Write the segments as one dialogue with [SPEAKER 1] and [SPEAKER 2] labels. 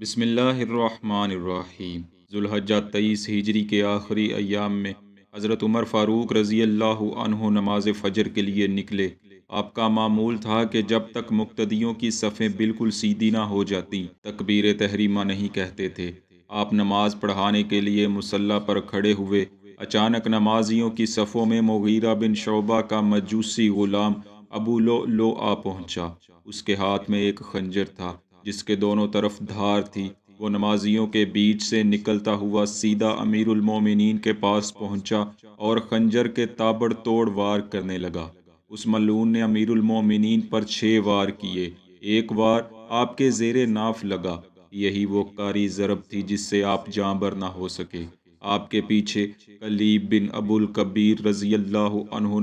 [SPEAKER 1] बसमीम जुल्हजा तेईस हिजरी के आखिरी अयाम में हज़रत उमर फ़ारूक रज़ी अल्लाह नमाज फ़जर के लिए निकले आपका मामूल था कि जब तक मुक्तदियों की सफ़ें बिल्कुल सीधी ना हो जाती तकबीर तहरीमा नहीं कहते थे आप नमाज पढ़ाने के लिए मुसल्ला पर खड़े हुए अचानक नमाजियों की सफ़ों में मुगीरा बिन शोबा का मजूसी ग़ुलाम अबू लो लो आ पहुँचा उसके हाथ में एक खंजर था जिसके दोनों तरफ धार थी वो नमाजियों के बीच से निकलता हुआ सीधा मोमिनीन के पास पहुंचा और खंजर के ताबड़ तोड़ वार करने लगा उस मलून ने मोमिनीन पर छह वार किए एक बार आपके जेर नाफ लगा यही वो कारी ज़रब थी जिससे आप जाबर ना हो सके आपके पीछे कलीब बिन अबुल कबीर रजी अल्लाह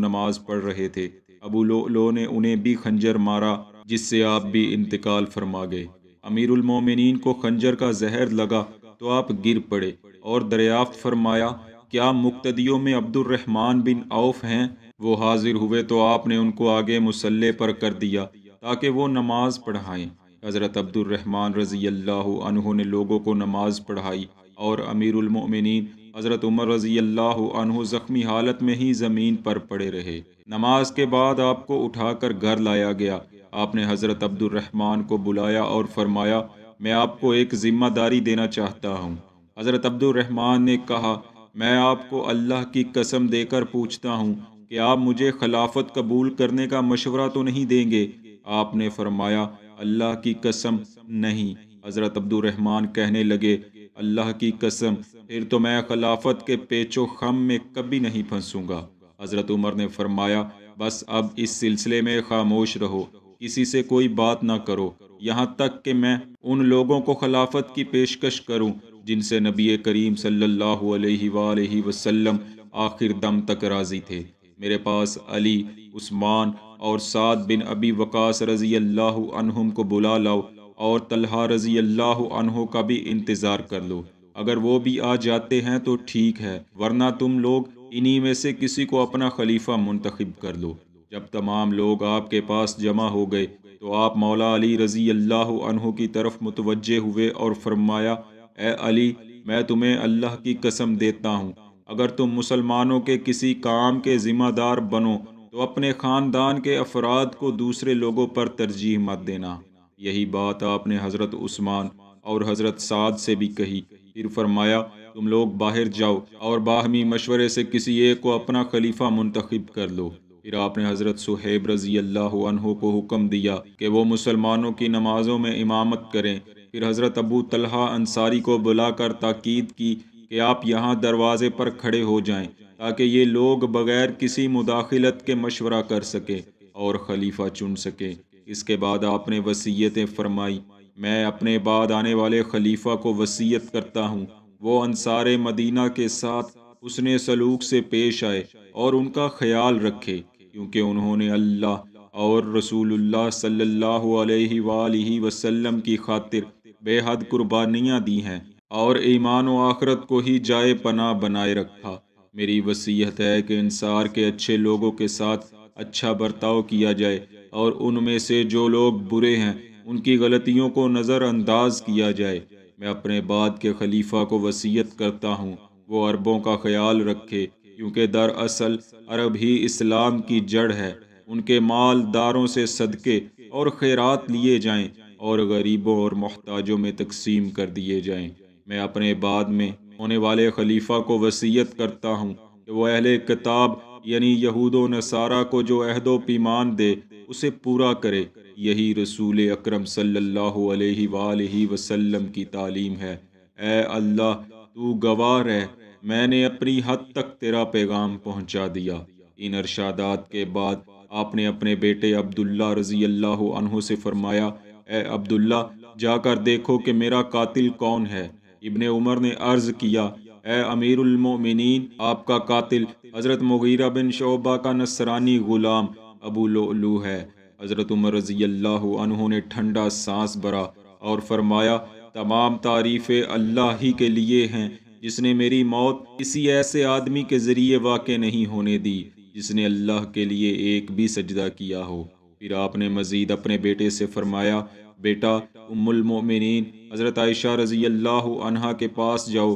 [SPEAKER 1] नमाज पढ़ रहे थे अबुलो ने उन्हें भी खंजर मारा जिससे आप भी इंतकाल फरमा गए अमीरमिन को खंजर का जहर लगा तो आप गिर पड़े और दरियाफ्त फरमाया क्या मुक्तदियों में अब्दुलरहमान बिन औफ हैं वो हाजिर हुए तो आपने उनको आगे मुसल्ले पर कर दिया ताकि वो नमाज पढ़ाएं हज़रत अब्दुलरहमान रज़ी अल्लाह ने लोगों को नमाज पढ़ाई और अमीरमिन हज़रत उमर रज़ी अल्लाह ज़ख्मी हालत में ही ज़मीन पर पड़े रहे नमाज के बाद आपको उठाकर घर लाया गया आपने हज़रत अब्दुलरहमान को बुलाया और फरमाया मैं आपको एक ज़िम्मेदारी देना चाहता हूँ हज़रत अब्दुलरहमान ने कहा मैं आपको अल्लाह की कसम देकर पूछता हूँ कि आप मुझे खिलाफत कबूल करने का मशवरा तो नहीं देंगे आपने फरमाया अल्लाह की कसम नहीं हज़रत अब्दुलरहमान कहने लगे अल्लाह की कसम फिर तो मैं खिलाफत के पेचो खम में कभी नहीं फंसूंगा हज़रत उमर ने फरमाया बस अब इस सिलसिले में खामोश रहो किसी से कोई बात ना करो यहाँ तक कि मैं उन लोगों को खिलाफत की पेशकश करूँ जिनसे नबी करीम सल्लल्लाहु अलैहि वसल्लम आखिर दम तक राज़ी थे मेरे पास अली उस्मान और साद बिन अबी वकास रज़ी अल्लाह अनहुम को बुला लाओ और तलहा रज़ी अल्लाह अनहो का भी इंतज़ार कर लो अगर वो भी आ जाते हैं तो ठीक है वरना तुम लोग इन्हीं में से किसी को अपना खलीफा मुंतखब कर लो जब तमाम लोग आपके पास जमा हो गए तो आप मौला अली रज़ी अल्लाह अनहु की तरफ मुतवजह हुए और फरमाया अली मैं तुम्हें अल्लाह की कसम देता हूँ अगर तुम मुसलमानों के किसी काम के ज़िम्मेदार बनो तो अपने ख़ानदान के अफराद को दूसरे लोगों पर तरजीह मत देना यही बात आपने हज़रत उस्मान और हज़रत साद से भी कही फिर फरमाया तुम लोग बाहर जाओ और बाहमी मशवरे से किसी एक को अपना खलीफा मुंतखब कर लो फिर आपने हज़रत सुहेब रज़ी अल्लाह को हुक्म दिया कि वो मुसलमानों की नमाज़ों में इमामत करें फिर हज़रत अबू तलहा अंसारी को बुलाकर ताक़ीद की कि आप यहाँ दरवाज़े पर खड़े हो जाएं ताकि ये लोग बग़ैर किसी मुदाखलत के मशवरा कर सकें और खलीफा चुन सके इसके बाद आपने वसीयतें फरमाई मैं अपने बाद आने वाले खलीफा को वसीयत करता हूँ वो अनसार मदीना के साथ उसने सलूक से पेश आए और उनका ख्याल रखे क्योंकि उन्होंने अल्लाह और रसूलुल्लाह सल्लल्लाहु अलैहि वसल्लम वसल्लम की खातिर बेहद कुर्बानियाँ दी हैं और ईमान व आखरत को ही जाए पना बनाए रखा मेरी वसीयत है कि इंसार के अच्छे लोगों के साथ अच्छा बर्ताव किया जाए और उनमें से जो लोग बुरे हैं उनकी गलतियों को नज़रअंदाज किया जाए मैं अपने बाद के खलीफा को वसीयत करता हूँ वो अरबों का ख्याल रखे क्योंकि दरअसल अरब ही इस्लाम की जड़ है उनके मालदारों से सदके और खैरात लिए जाएं और गरीबों और मोहताजों में तकसीम कर दिए जाएं मैं अपने बाद में होने वाले खलीफा को वसीयत करता हूँ कि वह अहल किताब यानी यहूद नसारा को जो अहदो पीमान दे उसे पूरा करे यही रसूल अक्रम सल्ला वसलम की तालीम है ए अल्लाह तू गवाह रह मैंने अपनी हद तक तेरा पैगाम पहुंचा दिया इन अरशादात के बाद आपने अपने बेटे अब्दुल्ला रजी अल्लाह अनहों से फरमाया ए अब्दुल्ला जाकर देखो कि मेरा कातिल कौन है इबन उमर ने अर्ज़ किया ए अमीरमिन आपका कातिल हज़रत मुगीरा बिन शोबा का नसरानी ग़ुलाम अबू है हज़रत उमर रजी अल्लाह ने ठंडा सांस भरा और फरमाया तमाम तारीफ़ें अल्लाह ही के लिए हैं जिसने मेरी मौत किसी ऐसे आदमी के ज़रिए वाक़ नहीं होने दी जिसने अल्लाह के लिए एक भी सजदा किया हो फिर आपने मज़ीद अपने बेटे से फ़रमाया बेटा उमिन हज़रत आयशा रज़ी अल्लाह के पास जाओ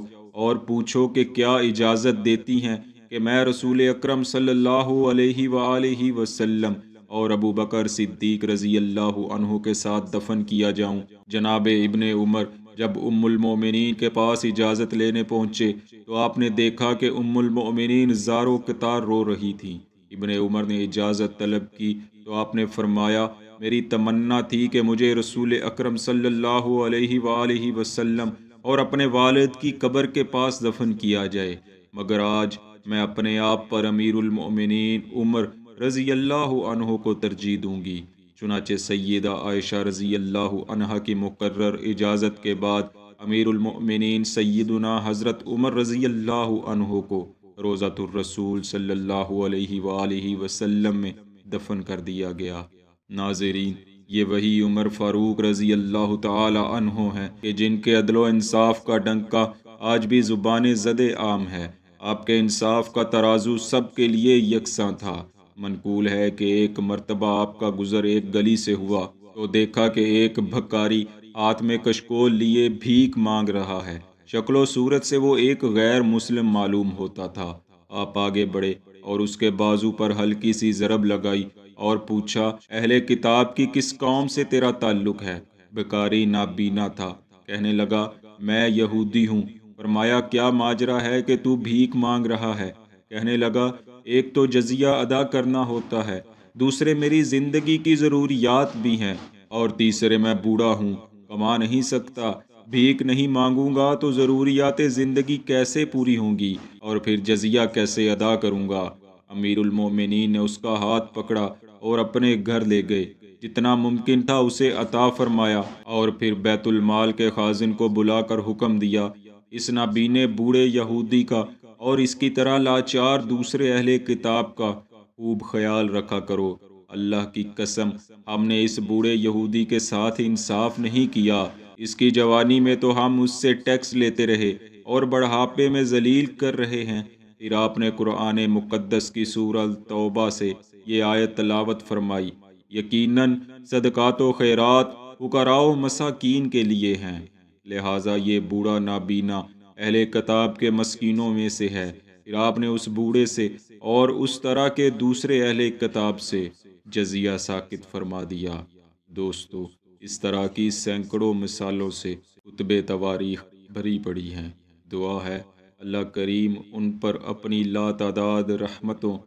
[SPEAKER 1] और पूछो कि क्या इजाज़त देती हैं कि मैं रसूल अक्रम सल्लाम और अबू बकर सिद्दीक रज़ी अल्लाह के साथ दफन किया जाऊं जनाब इबन उमर जब उमिन के पास इजाज़त लेने पहुँचे तो आपने देखा कि उम्मुलमोमिन जारो कतार रो रही थी इबन उमर ने इजाज़त तलब की तो आपने फरमाया मेरी तमन्ना थी कि मुझे रसूल अक्रम सल्लल्लाहु अलैहि वसल्लम और अपने वालिद की कब्र के पास दफन किया जाए मगर आज मैं अपने आप पर अमीरमिन उमर रज़ी अल्लाह को तरजीह दूँगी चुनाचे सैदा आयशा रज़ी अल्लाह अनहा की मुकर इजाज़त के बाद अमीरमिन सैदना हज़रत उमर रज़ी अल्लाह अनहो को रोज़ातुलरसूल सल्ला वसम में दफन कर दिया गया नाजरीन ये वही उमर फ़ारूक रज़ी अल्लाह तहो हैं कि जिनके अदलो इंसाफ का डंका आज भी ज़ुबान जद आम है आपके इंसाफ का तराजू सब के लिए यकसा था मनकूल है कि एक मरतबा आपका गुजर एक गली से हुआ तो देखा कि एक भक्कारी हाथ में कशकोल लिए भीख मांग रहा है शक्लो सूरत से वो एक गैर मुस्लिम मालूम होता था आप आगे बढ़े और उसके बाजू पर हल्की सी जरब लगाई और पूछा अहले किताब की किस कौम से तेरा ताल्लुक है बेकारी नाबीना था कहने लगा मैं यहूदी हूँ फरमाया क्या माजरा है कि तू भीख मांग रहा है कहने लगा एक तो जजिया अदा करना होता है दूसरे मेरी ज़िंदगी की ज़रूरियात भी हैं और तीसरे मैं बूढ़ा हूँ कमा नहीं सकता भीख नहीं मांगूंगा तो ज़रूरियात ज़िंदगी कैसे पूरी होंगी और फिर जजिया कैसे अदा करूँगा अमीरमिन ने उसका हाथ पकड़ा और अपने घर ले गए जितना मुमकिन था उसे अता फरमाया और फिर बैतुलमाल के खाजिन को बुलाकर हुक्म दिया इस नाबीने बूढ़े यहूदी का और इसकी तरह लाचार दूसरे अहले किताब का खूब ख्याल रखा करो अल्लाह की कसम हमने इस बूढ़े यहूदी के साथ इंसाफ नहीं किया इसकी जवानी में तो हम उससे टैक्स लेते रहे और बढ़ापे में जलील कर रहे हैं फिर आपने कुरान मुक़दस की सूरल तौबा से ये आयत तलावत फरमाई यकीनन सदक़ात खैरात पुकाराओ मसाकीन के लिए हैं लिहाजा ये बूढ़ा नाबीना अहले कताब के मस्किनों में से है फिर आपने उस बूढ़े से और उस तरह के दूसरे अहले कताब से जजिया साकित फरमा दिया दोस्तों इस तरह की सैकड़ों मिसालों से कुतब तवारीख भरी पड़ी हैं दुआ है अल्लाह करीम उन पर अपनी लातादाद रहमतों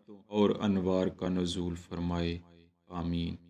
[SPEAKER 1] और अनवार का नजूल फरमाए आमीन